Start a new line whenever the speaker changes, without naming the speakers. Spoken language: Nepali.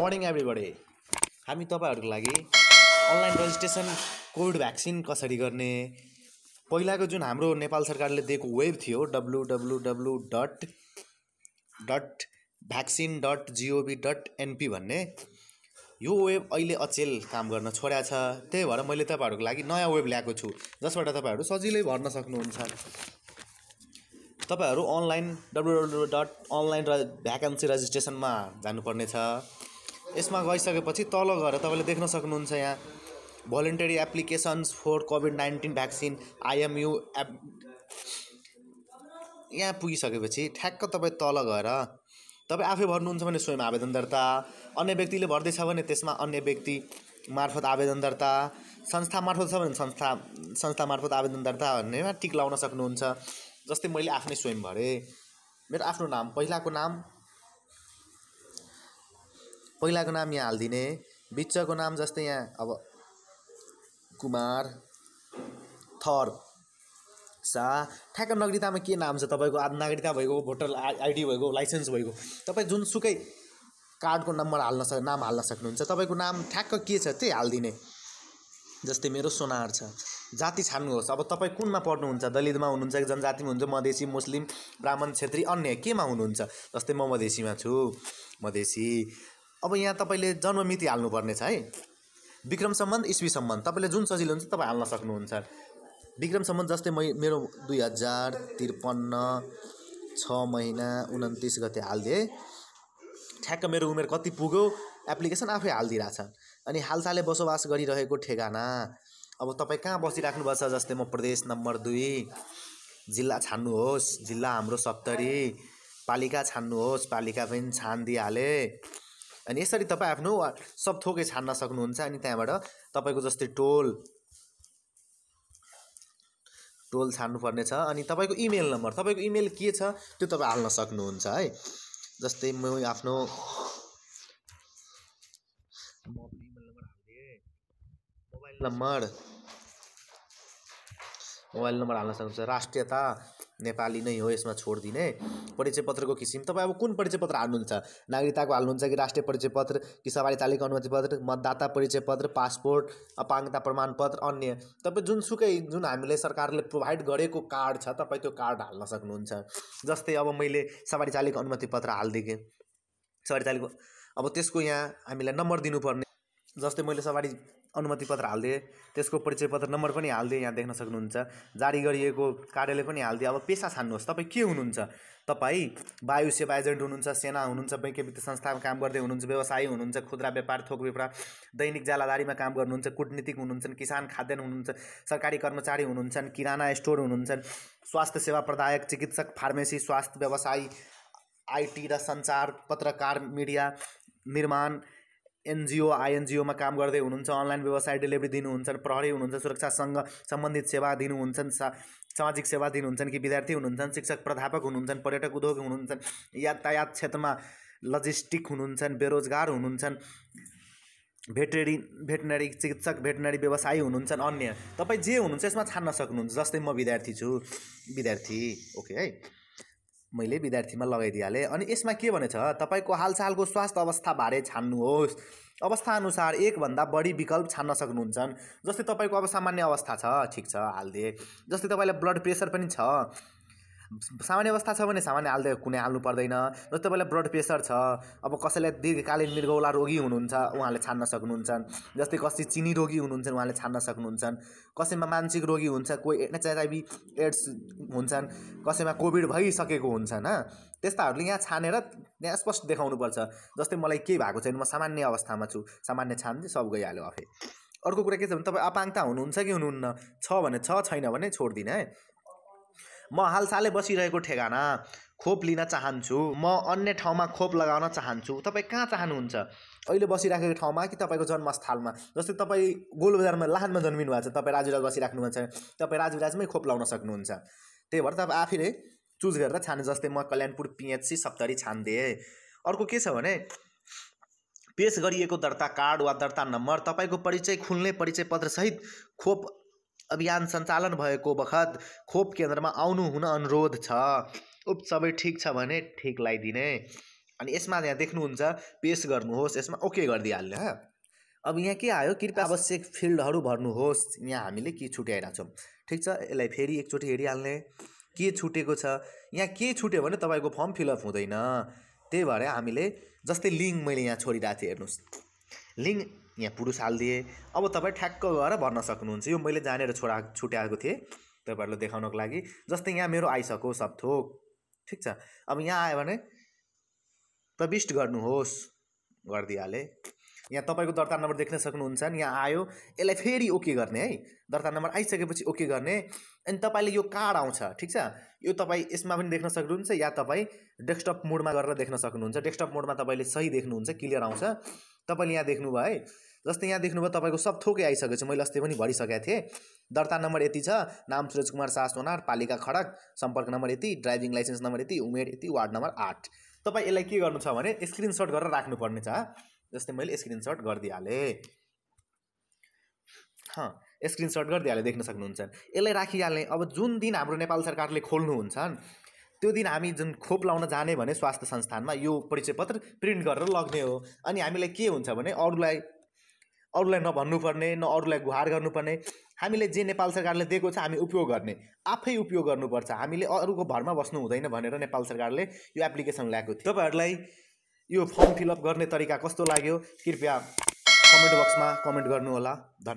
मर्निङ एभ्रीबडी हामी तपाईँहरूको लागि अनलाइन रेजिस्ट्रेसन कोभिड भ्याक्सिन कसरी गर्ने पहिलाको जुन हाम्रो नेपाल सरकारले दिएको वेब थियो W W W dot dot vaccine dot gov dot NP भन्ने यो वेब अहिले अचेल काम गर्न छोड्या छ त्यही भएर मैले तपाईँहरूको लागि नयाँ वेब ल्याएको छु जसबाट तपाईँहरू सजिलै भर्न सक्नुहुन्छ तपाईँहरू online W W dot online र भ्याकेन्सी रेजिस्ट्रेसनमा जानुपर्नेछ यसमा गइसकेपछि तल गएर तपाईँले देख्न सक्नुहुन्छ यहाँ voluntary applications for Covid nineteen vaccine IMU app यहाँ पुगिसकेपछि ठ्याक्क तपाईँ तल गएर तपाईँ आफै भर्नुहुन्छ भने स्वयं आवेदन दर्ता अन्य व्यक्तिले भर्दैछ भने त्यसमा अन्य व्यक्ति मार्फत आवेदन दर्ता संस्था मार्फत छ भने संस्था संस्था मार्फत आवेदन दर्ता भन्नेमा टिक लाउन सक्नुहुन्छ जस्तै मैले आफ्नै स्वयं भरेँ मेरो आफ्नो नाम पहिलाको नाम पहिलाको नाम यहाँ हालिदिने बिचको नाम जस्तै यहाँ अब कुमार थर सा ठ्याक्क नागरिकतामा के नाम छ तपाईँको नागरिकता भएको भोटर आइडी भएको लाइसेन्स भएको तपाईँ जुनसुकै कार्डको नम्बर हाल्न सक् नाम हाल्न सक्नुहुन्छ तपाईँको नाम ठ्याक्क के छ त्यही हालिदिने जस्तै मेरो सोनार छ जाति छान्नुहोस् अब तपाईँ कुनमा पढ्नुहुन्छ दलितमा हुनुहुन्छ कि जनजातिमा हुनुहुन्छ मधेसी मुस्लिम ब्राह्मण छेत्री अन्य केमा हुनुहुन्छ जस्तै म मधेसीमा छु मधेसी अब यहाँ तपाईँले जन्ममिति हाल्नुपर्नेछ है विक्रम सम्बन्ध इस्वी सम्बन्ध तपाईँले जुन सजिलो हुन्छ तपाईँ हाल्न सक्नुहुन्छ विक्रम सम्बन्ध जस्तै मै मेरो दुई हजार त्रिपन्न छ महिना उन्तिस गते हालिदिएँ ठ्याक्क मेरो उमेर कति पुग्यो एप्लिकेसन आफै हालिदिइरहेछ अनि हालसाले बसोबास गरिरहेको ठेगाना अब तपाईँ कहाँ बसिराख्नु भएको छ जस्तै म प्रदेश नम्बर दुई जिल्ला छान्नुहोस् जिल्ला हाम्रो सप्तरी पालिका छान्नुहोस् पालिका पनि छान छानिदिइहालेँ अनि यसरी तपाईँ आफ्नो सब थोकै छान्न सक्नुहुन्छ अनि त्यहाँबाट तपाईँको जस्तै टोल टोल छान्नुपर्ने छ अनि तपाईँको इमेल नम्बर तपाईँको इमेल के छ त्यो तपाईँ हाल्न सक्नुहुन्छ है जस्तै म आफ्नो मोबाइल नम्बर मोबाइल नम्बर हाल्न सक्नुहुन्छ राष्ट्रियता नेपाली नै हो यसमा छोड परिचय पत्रको किसिम तपाईँ अब कुन परिचय पत्र हाल्नुहुन्छ नागरिकताको हाल्नुहुन्छ कि राष्ट्रिय परिचय पत्र कि सवारी तालिका अनुमति पत्र मतदाता परिचय पत्र पासपोर्ट अपाङ्गता प्रमाणपत्र अन्य तपाईँ जुनसुकै जुन हामीले सरकारले प्रोभाइड गरेको कार्ड छ तपाईँ त्यो कार्ड हाल्न सक्नुहुन्छ जस्तै अब मैले सवारी तालिका अनुमति पत्र हालिदिएँ सवारी तालिका अब त्यसको यहाँ हामीलाई नम्बर दिनुपर्ने जस्तै मैले सवारी अनुमति पत्र हालिदिएँ त्यसको परिचय पत्र नम्बर पनि हालिदिएँ यहाँ देख्न सक्नुहुन्छ जारी गरिएको कार्यालय पनि हालिदिएँ अब पेसा छान्नुहोस् तपाईँ के हुनुहुन्छ तपाईँ वायु सेवा एजेन्ट हुनुहुन्छ सेना हुनुहुन्छ बैङ्क वित्तीय संस्थामा काम गर्दै हुनुहुन्छ व्यवसायी हुनुहुन्छ खुद्रा व्यापार थोक व्यापार दैनिक जालादारीमा काम गर्नुहुन्छ कुटनीतिक हुनुहुन्छ किसान खाद्यान्न हुनुहुन्छ सरकारी कर्मचारी हुनुहुन्छ किराना स्टोर हुनुहुन्छ स्वास्थ्य सेवा प्रदायक चिकित्सक फार्मेसी स्वास्थ्य व्यवसायी आइटी र सञ्चार पत्रकार मिडिया निर्माण एनजिओ आइएनजिओमा काम गर्दै हुनुहुन्छ अनलाइन व्यवसाय डेलिभरी दिनुहुन्छन् प्रहरी हुनुहुन्छ सुरक्षासँग सम्बन्धित सेवा दिनुहुन्छन् सामाजिक सेवा दिनुहुन्छन् कि विद्यार्थी हुनुहुन्छ शिक्षक प्राध्यापक हुनुहुन्छ पर्यटक उद्योग हुनुहुन्छ यातायात क्षेत्रमा लजिस्टिक हुनुहुन्छ बेरोजगार हुनुहुन्छन् भेटनेरी भेटनेरी चिकित्सक भेटनरी व्यवसायी हुनुहुन्छन् अन्य तपाईँ जे हुनुहुन्छ यसमा छान्न सक्नुहुन्छ जस्तै म विद्यार्थी छु विद्यार्थी ओके है मैले विद्यार्थीमा लगाइदिइहालेँ अनि यसमा के भनेछ तपाईँको हालसालको स्वास्थ्य अवस्थाबारे छान्नुहोस् अवस्थाअनुसार एकभन्दा बढी विकल्प छान्न सक्नुहुन्छ जस्तै तपाईँको अब सामान्य अवस्था छ ठिक छ हालिदिए जस्तै तपाईँलाई ब्लड प्रेसर पनि छ सामान्य अवस्था छ भने सामान्य हाल्दै कुनै हाल्नु पर्दैन जस्तो तपाईँलाई ब्लड प्रेसर छ अब कसैलाई दीर्घकालीन मृगौला रोगी हुनुहुन्छ उहाँले छान्न सक्नुहुन्छ जस्तै कसै चिनी रोगी हुनुहुन्छ उहाँले छान्न सक्नुहुन्छ कसैमा मानसिक रोगी हुन्छ कोही एचआइबी एड्स हुन्छन् कसैमा कोभिड भइसकेको हुन्छ हुन्छन् त्यस्ताहरूले यहाँ छानेर त्यहाँ स्पष्ट देखाउनुपर्छ जस्तै मलाई के भएको छैन म सामान्य अवस्थामा छु सामान्य छान सब गइहाल्यो अफे अर्को कुरा के छ भने तपाईँ अपाङ्गता हुनुहुन्छ कि हुनुहुन्न छ भने छ छैन भने छोडिदिने है म हालसालै बसिरहेको ठेगाना खोप लिन चाहन्छु म अन्य ठाउँमा खोप लगाउन चाहन्छु तपाईँ कहाँ चाहनुहुन्छ अहिले बसिराखेको ठाउँमा कि तपाईँको जन्मस्थलमा जस्तै तपाईँ गोलबजारमा लाहानमा जन्मिनु भएको छ तपाईँ राजुराज बसिराख्नुहुन्छ तपाईँ राजुराजमै खोप लाउन सक्नुहुन्छ त्यही भएर तपाईँ आफैले चुज गरेर छान जस्तै म कल्याणपुर पिएचसी सप्तरी छानिदिएँ अर्को के छ भने पेस गरिएको दर्ता कार्ड वा दर्ता नम्बर तपाईँको परिचय खुल्ने परिचय पत्रसहित खोप अभियान सञ्चालन भएको बखत खोप केन्द्रमा आउनु हुन अनुरोध छ उप सबै ठिक छ भने ठिक लगाइदिने अनि यसमा यहाँ देख्नुहुन्छ पेस गर्नुहोस् यसमा ओके गरिदिइहाल्ने हा अब यहाँ के आयो कृपया आवश्यक फिल्डहरू भर्नुहोस् यहाँ हामीले के छुट्याइरहेको छौँ ठिक छ यसलाई फेरि एकचोटि हेरिहाल्ने के छुटेको छ यहाँ के छुट्यो भने तपाईँको फर्म फिलअप हुँदैन त्यही भएर हामीले जस्तै लिङ्क मैले यहाँ छोडिरहेको थिएँ हेर्नुहोस् लिङ्क यहाँ पुरुष हालिदिएँ अब तपाईँ ठ्याक्क गएर भन्न सक्नुहुन्छ यो मैले जानेर छोडा छुट्याएको थिएँ तपाईँहरूलाई देखाउनको लागि जस्तै यहाँ मेरो आइसक्यो सब थोक ठिक छ अब यहाँ आयो भने प्रविष्ट गर्नुहोस् गरिदिइहालेँ यहाँ तपाईँको दर्ता नम्बर देख्न सक्नुहुन्छ यहाँ आयो यसलाई फेरि ओके गर्ने है दर्ता नम्बर आइसकेपछि ओके गर्ने अनि तपाईँले यो कार्ड आउँछ ठिक छ यो तपाईँ यसमा पनि देख्न सक्नुहुन्छ या तपाईँ डेस्कटप मोडमा गरेर देख्न सक्नुहुन्छ डेस्कटप मोडमा तपाईँले सही देख्नुहुन्छ क्लियर आउँछ तपाईँले यहाँ देख्नुभयो है जस्तै यहाँ देख्नुभयो तपाईँको सब थोकै आइसकेको छ मैले अस्ति पनि भरिसकेको थिएँ दर्ता नम्बर यति छ नाम सुरज कुमार शाह सोनार पालिका खडक सम्पर्क नम्बर यति ड्राइभिङ लाइसेन्स नम्बर यति उमेर यति वार्ड नम्बर आठ तपाईँ यसलाई के गर्नु छ भने स्क्रिनसट गरेर राख्नुपर्ने छ जस्तै मैले स्क्रिनसट गरिदिइहालेँ स्क्रिनसट गरिदिइहालेँ देख्न सक्नुहुन्छ यसलाई राखिहाल्ने अब जुन दिन हाम्रो नेपाल सरकारले खोल्नुहुन्छ त्यो दिन हामी जुन खोप लाउन जाने भने स्वास्थ्य संस्थानमा यो परिचय पत्र प्रिन्ट गरेर लग्ने हो अनि हामीलाई के हुन्छ भने अरूलाई अरूलाई नभन्नुपर्ने न अरूलाई गुहार गर्नुपर्ने हामीले जे नेपाल सरकारले दिएको छ हामी उपयोग गर्ने आफै उपयोग गर्नुपर्छ हामीले अरूको भरमा बस्नु हुँदैन भनेर नेपाल सरकारले यो एप्लिकेसन ल्याएको थियो तपाईँहरूलाई यो फर्म फिलअप गर्ने तरिका कस्तो लाग्यो कृपया कमेन्ट बक्समा कमेन्ट गर्नुहोला धन्यवाद